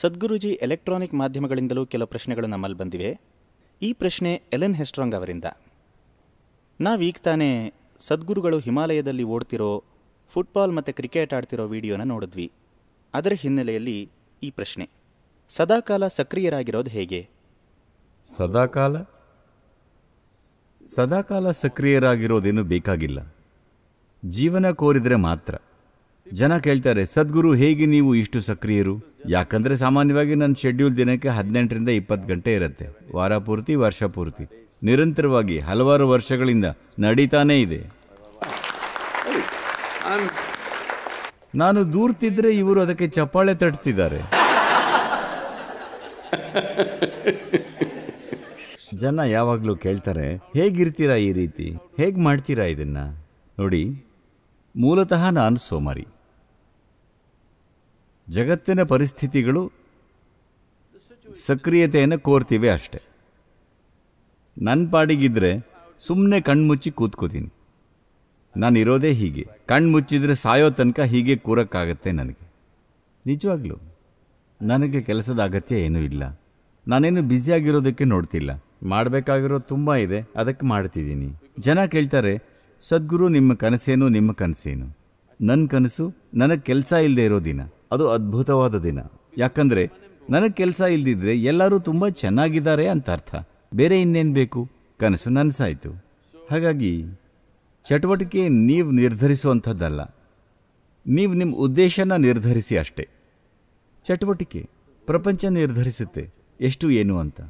ಸದ್ಗುರುಜಿ electronic ಮಾಧ್ಯಮಗಳಿಂದಲೂ ಕೆಲವು ಪ್ರಶ್ನೆಗಳು ನಮ್ಮಲ್ಲಿ ಬಂದಿವೆ ಈ ಪ್ರಶ್ನೆ ಎಲೆನ್ ಹೆಸ್ಟ್ರಾಂಗ್ ಅವರಿಂದ ನಾವೀಗ ತಾನೇ ಸದ್ಗುರುಗಳು ಹಿಮಾಲಯದಲ್ಲಿ ಓಡ್ತಿರೋ ಫುಟ್ಬಾಲ್ ಮತ್ತು ಕ್ರಿಕೆಟ್ ಆಡ್ತಿರೋ ವಿಡಿಯೋನ ನೋಡಿದ್ವಿ ಅದರ ಹಿನ್ನೆಲೆಯಲ್ಲಿ ಈ ಪ್ರಶ್ನೆ ಸದಾಕಾಲ ಸಕ್ರಿಯರಾಗಿರೋದು ಹೇಗೆ ಸದಾಕಾಲ ಸದಾಕಾಲ ಸಕ್ರಿಯರಾಗಿರೋದೇನು ಬೇಕಾಗಿಲ್ಲ ಜೀವನ ಕೋರಿದರೆ ಮಾತ್ರ ಜನ ಕೇಳ್ತಾರೆ ಸದ್ಗುರು ಹೇಗೆ ನೀವು ಇಷ್ಟು ಸಕ್ರಿಯರು ಯಾಕಂದರೆ ಸಾಮಾನ್ಯವಾಗಿ ನನ್ನ ಶೆಡ್ಯೂಲ್ ದಿನಕ್ಕೆ ಹದಿನೆಂಟರಿಂದ ಇಪ್ಪತ್ತು ಗಂಟೆ ಇರುತ್ತೆ ವಾರ ಪೂರ್ತಿ ವರ್ಷ ಪೂರ್ತಿ ನಿರಂತರವಾಗಿ ಹಲವಾರು ವರ್ಷಗಳಿಂದ ನಡೀತಾನೇ ಇದೆ ನಾನು ದೂರ್ತಿದ್ರೆ ಇವರು ಅದಕ್ಕೆ ಚಪ್ಪಾಳೆ ತಟ್ತಿದ್ದಾರೆ ಜನ ಯಾವಾಗಲೂ ಕೇಳ್ತಾರೆ ಹೇಗಿರ್ತೀರಾ ಈ ರೀತಿ ಹೇಗೆ ಮಾಡ್ತೀರಾ ಇದನ್ನ ನೋಡಿ ಮೂಲತಃ ನಾನು ಸೋಮಾರಿ ಜಗತ್ತಿನ ಪರಿಸ್ಥಿತಿಗಳು ಸಕ್ರಿಯತೆಯನ್ನು ಕೋರ್ತಿವೆ ಅಷ್ಟೆ ನನ್ನ ಪಾಡಿಗಿದ್ರೆ ಸುಮ್ಮನೆ ಕಣ್ಮುಚ್ಚಿ ಕೂತ್ಕೋತೀನಿ ನಾನು ಇರೋದೇ ಹೀಗೆ ಕಣ್ಮುಚ್ಚಿದ್ರೆ ಸಾಯೋ ತನಕ ಹೀಗೆ ಕೂರೋಕ್ಕಾಗತ್ತೆ ನನಗೆ ನಿಜವಾಗ್ಲೂ ನನಗೆ ಕೆಲಸದ ಅಗತ್ಯ ಏನೂ ಇಲ್ಲ ನಾನೇನು ಬ್ಯುಸಿಯಾಗಿರೋದಕ್ಕೆ ನೋಡ್ತಿಲ್ಲ ಮಾಡಬೇಕಾಗಿರೋ ತುಂಬ ಇದೆ ಅದಕ್ಕೆ ಮಾಡ್ತಿದ್ದೀನಿ ಜನ ಕೇಳ್ತಾರೆ ಸದ್ಗುರು ನಿಮ್ಮ ಕನಸೇನು ನಿಮ್ಮ ಕನಸೇನು ನನ್ನ ಕನಸು ನನಗೆ ಕೆಲಸ ಇಲ್ಲದೆ ಇರೋ ದಿನ ಅದು ಅದ್ಭುತವಾದ ದಿನ ಯಾಕಂದರೆ ನನಗೆ ಕೆಲಸ ಇಲ್ದಿದ್ರೆ ಎಲ್ಲರೂ ತುಂಬ ಚೆನ್ನಾಗಿದ್ದಾರೆ ಅಂತ ಅರ್ಥ ಬೇರೆ ಇನ್ನೇನು ಬೇಕು ಕನಸು ನನಸಾಯಿತು ಹಾಗಾಗಿ ಚಟುವಟಿಕೆ ನೀವು ನಿರ್ಧರಿಸುವಂಥದ್ದಲ್ಲ ನೀವು ನಿಮ್ಮ ಉದ್ದೇಶನ ನಿರ್ಧರಿಸಿ ಅಷ್ಟೇ ಚಟುವಟಿಕೆ ಪ್ರಪಂಚ ನಿರ್ಧರಿಸುತ್ತೆ ಎಷ್ಟು ಏನು ಅಂತ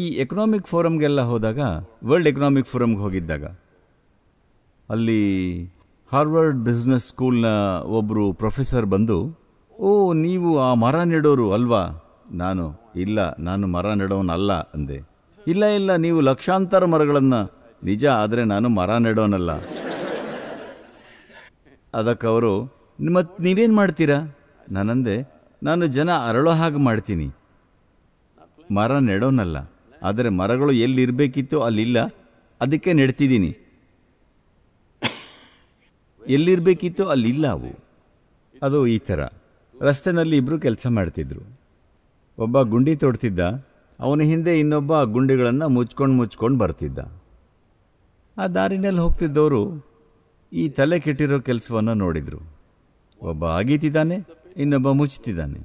ಈ ಎಕನಾಮಿಕ್ ಫೋರಮ್ಗೆಲ್ಲ ಹೋದಾಗ ವರ್ಲ್ಡ್ ಎಕನಾಮಿಕ್ ಫೋರಮ್ಗೆ ಹೋಗಿದ್ದಾಗ ಅಲ್ಲಿ ಹಾರ್ವರ್ಡ್ ಬಿಸ್ನೆಸ್ ಸ್ಕೂಲ್ನ ಒಬ್ಬರು ಪ್ರೊಫೆಸರ್ ಬಂದು ಓ ನೀವು ಆ ಮರ ನೆಡೋರು ಅಲ್ವಾ ನಾನು ಇಲ್ಲ ನಾನು ಮರ ನೆಡೋನಲ್ಲ ಅಂದೆ ಇಲ್ಲ ಇಲ್ಲ ನೀವು ಲಕ್ಷಾಂತರ ಮರಗಳನ್ನು ನಿಜ ಆದರೆ ನಾನು ಮರ ನೆಡೋನಲ್ಲ ಅವರು ಮತ್ತು ನೀವೇನು ಮಾಡ್ತೀರಾ ನಾನಂದೆ ನಾನು ಜನ ಅರಳೋ ಹಾಗೆ ಮಾಡ್ತೀನಿ ಮರ ನೆಡೋನಲ್ಲ ಆದರೆ ಮರಗಳು ಎಲ್ಲಿರಬೇಕಿತ್ತು ಅಲ್ಲಿಲ್ಲ ಅದಕ್ಕೆ ನೆಡ್ತಿದ್ದೀನಿ ಎಲ್ಲಿರಬೇಕಿತ್ತು ಅಲ್ಲಿಲ್ಲ ಅವು ಅದು ಈ ಥರ ರಸ್ತೆನಲ್ಲಿ ಇಬ್ಬರು ಕೆಲಸ ಮಾಡ್ತಿದ್ರು ಒಬ್ಬ ಗುಂಡಿ ತೊಡ್ತಿದ್ದ ಅವನ ಹಿಂದೆ ಇನ್ನೊಬ್ಬ ಗುಂಡಿಗಳನ್ನು ಮುಚ್ಕೊಂಡು ಮುಚ್ಕೊಂಡು ಬರ್ತಿದ್ದ ಆ ದಾರಿನಲ್ಲಿ ಹೋಗ್ತಿದ್ದವರು ಈ ತಲೆ ಕೆಟ್ಟಿರೋ ಕೆಲಸವನ್ನು ನೋಡಿದರು ಒಬ್ಬ ಆಗೀತಿದ್ದಾನೆ ಇನ್ನೊಬ್ಬ ಮುಚ್ತಿದ್ದಾನೆ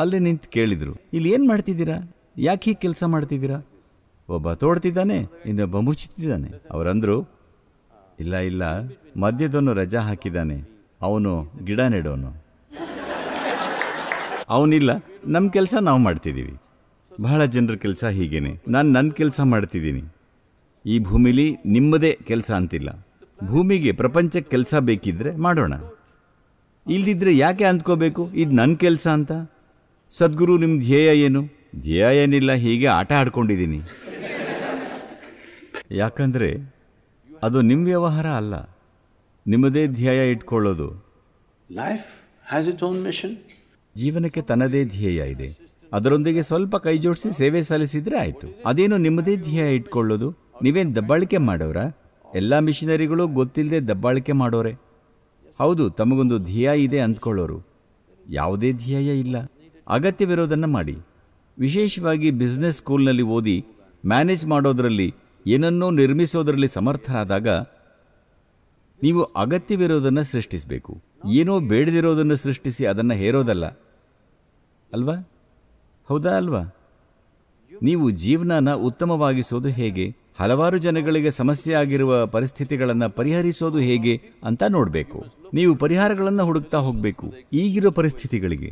ಅಲ್ಲಿ ನಿಂತು ಕೇಳಿದರು ಇಲ್ಲಿ ಏನು ಮಾಡ್ತಿದ್ದೀರಾ ಯಾಕೆ ಹೀಗೆ ಕೆಲಸ ಮಾಡ್ತಿದ್ದೀರಾ ಒಬ್ಬ ತೋಡ್ತಿದ್ದಾನೆ ಇನ್ನೊಬ್ಬ ಮುಚ್ಚುತ್ತಿದ್ದಾನೆ ಅವರಂದರು ಇಲ್ಲ ಇಲ್ಲ ಮದ್ಯದವನು ರಜಾ ಹಾಕಿದ್ದಾನೆ ಅವನು ಗಿಡ ನೆಡೋನು ಅವನಿಲ್ಲ ನಮ್ಮ ಕೆಲಸ ನಾವು ಮಾಡ್ತಿದ್ದೀವಿ ಬಹಳ ಜನರ ಕೆಲಸ ಹೀಗೇನೆ ನಾನು ನನ್ನ ಕೆಲಸ ಮಾಡ್ತಿದ್ದೀನಿ ಈ ಭೂಮಿಲಿ ನಿಮ್ಮದೇ ಕೆಲಸ ಅಂತಿಲ್ಲ ಭೂಮಿಗೆ ಪ್ರಪಂಚಕ್ಕೆ ಕೆಲಸ ಬೇಕಿದ್ದರೆ ಮಾಡೋಣ ಇಲ್ದಿದ್ರೆ ಯಾಕೆ ಅಂದ್ಕೋಬೇಕು ಇದು ನನ್ನ ಕೆಲಸ ಅಂತ ಸದ್ಗುರು ನಿಮ್ಮ ಧ್ಯೇಯ ಏನು ಧ್ಯೇಯ ಏನಿಲ್ಲ ಹೀಗೆ ಆಟ ಆಡ್ಕೊಂಡಿದ್ದೀನಿ ಯಾಕಂದರೆ ಅದು ನಿಮ್ಮ ವ್ಯವಹಾರ ಅಲ್ಲ ನಿಮ್ಮದೇ ಧ್ಯೇಯ ಇಟ್ಕೊಳ್ಳೋದು life has it own mission ಜೀವನಕ್ಕೆ ತನ್ನದೇ ಧ್ಯೇಯ ಇದೆ ಅದರೊಂದಿಗೆ ಸ್ವಲ್ಪ ಕೈಜೋಡಿಸಿ ಸೇವೆ ಸಲ್ಲಿಸಿದ್ರೆ ಆಯಿತು ಅದೇನು ನಿಮ್ಮದೇ ಧ್ಯೇಯ ಇಟ್ಕೊಳ್ಳೋದು ನೀವೇನು ದಬ್ಬಾಳಿಕೆ ಮಾಡೋರ ಎಲ್ಲ ಮಿಷಿನರಿಗಳು ಗೊತ್ತಿಲ್ಲದೆ ದಬ್ಬಾಳಿಕೆ ಮಾಡೋರೆ ಹೌದು ತಮಗೊಂದು ಧ್ಯೇಯ ಇದೆ ಅಂದ್ಕೊಳ್ಳೋರು ಯಾವುದೇ ಧ್ಯೇಯ ಇಲ್ಲ ಅಗತ್ಯವಿರೋದನ್ನು ಮಾಡಿ ವಿಶೇಷವಾಗಿ ಬಿಸ್ನೆಸ್ ಸ್ಕೂಲ್ನಲ್ಲಿ ಓದಿ ಮ್ಯಾನೇಜ್ ಮಾಡೋದರಲ್ಲಿ ಏನನ್ನೋ ನಿರ್ಮಿಸೋದರಲ್ಲಿ ಸಮರ್ಥರಾದಾಗ ನೀವು ಅಗತ್ಯವಿರೋದನ್ನು ಸೃಷ್ಟಿಸಬೇಕು ಏನೋ ಬೇಡದಿರೋದನ್ನು ಸೃಷ್ಟಿಸಿ ಅದನ್ನು ಹೇರೋದಲ್ಲ ಅಲ್ವಾ ಹೌದಾ ಅಲ್ವಾ ನೀವು ಜೀವನನ ಉತ್ತಮವಾಗಿಸೋದು ಹೇಗೆ ಹಲವಾರು ಜನಗಳಿಗೆ ಸಮಸ್ಯೆ ಆಗಿರುವ ಪರಿಸ್ಥಿತಿಗಳನ್ನು ಪರಿಹರಿಸೋದು ಹೇಗೆ ಅಂತ ನೋಡಬೇಕು ನೀವು ಪರಿಹಾರಗಳನ್ನು ಹುಡುಕ್ತಾ ಹೋಗಬೇಕು ಈಗಿರೋ ಪರಿಸ್ಥಿತಿಗಳಿಗೆ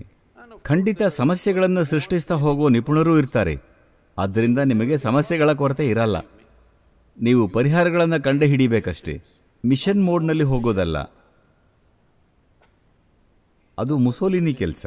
ಖಂಡಿತ ಸಮಸ್ಯೆಗಳನ್ನು ಸೃಷ್ಟಿಸ್ತಾ ಹೋಗೋ ನಿಪುಣರೂ ಇರ್ತಾರೆ ಆದ್ದರಿಂದ ನಿಮಗೆ ಸಮಸ್ಯೆಗಳ ಕೊರತೆ ಇರಲ್ಲ ನೀವು ಪರಿಹಾರಗಳನ್ನು ಕಂಡುಹಿಡಿಬೇಕಷ್ಟೇ ಮಿಷನ್ ಮೋಡ್ನಲ್ಲಿ ಹೋಗೋದಲ್ಲ ಅದು ಮುಸೋಲಿನಿ ಕೆಲಸ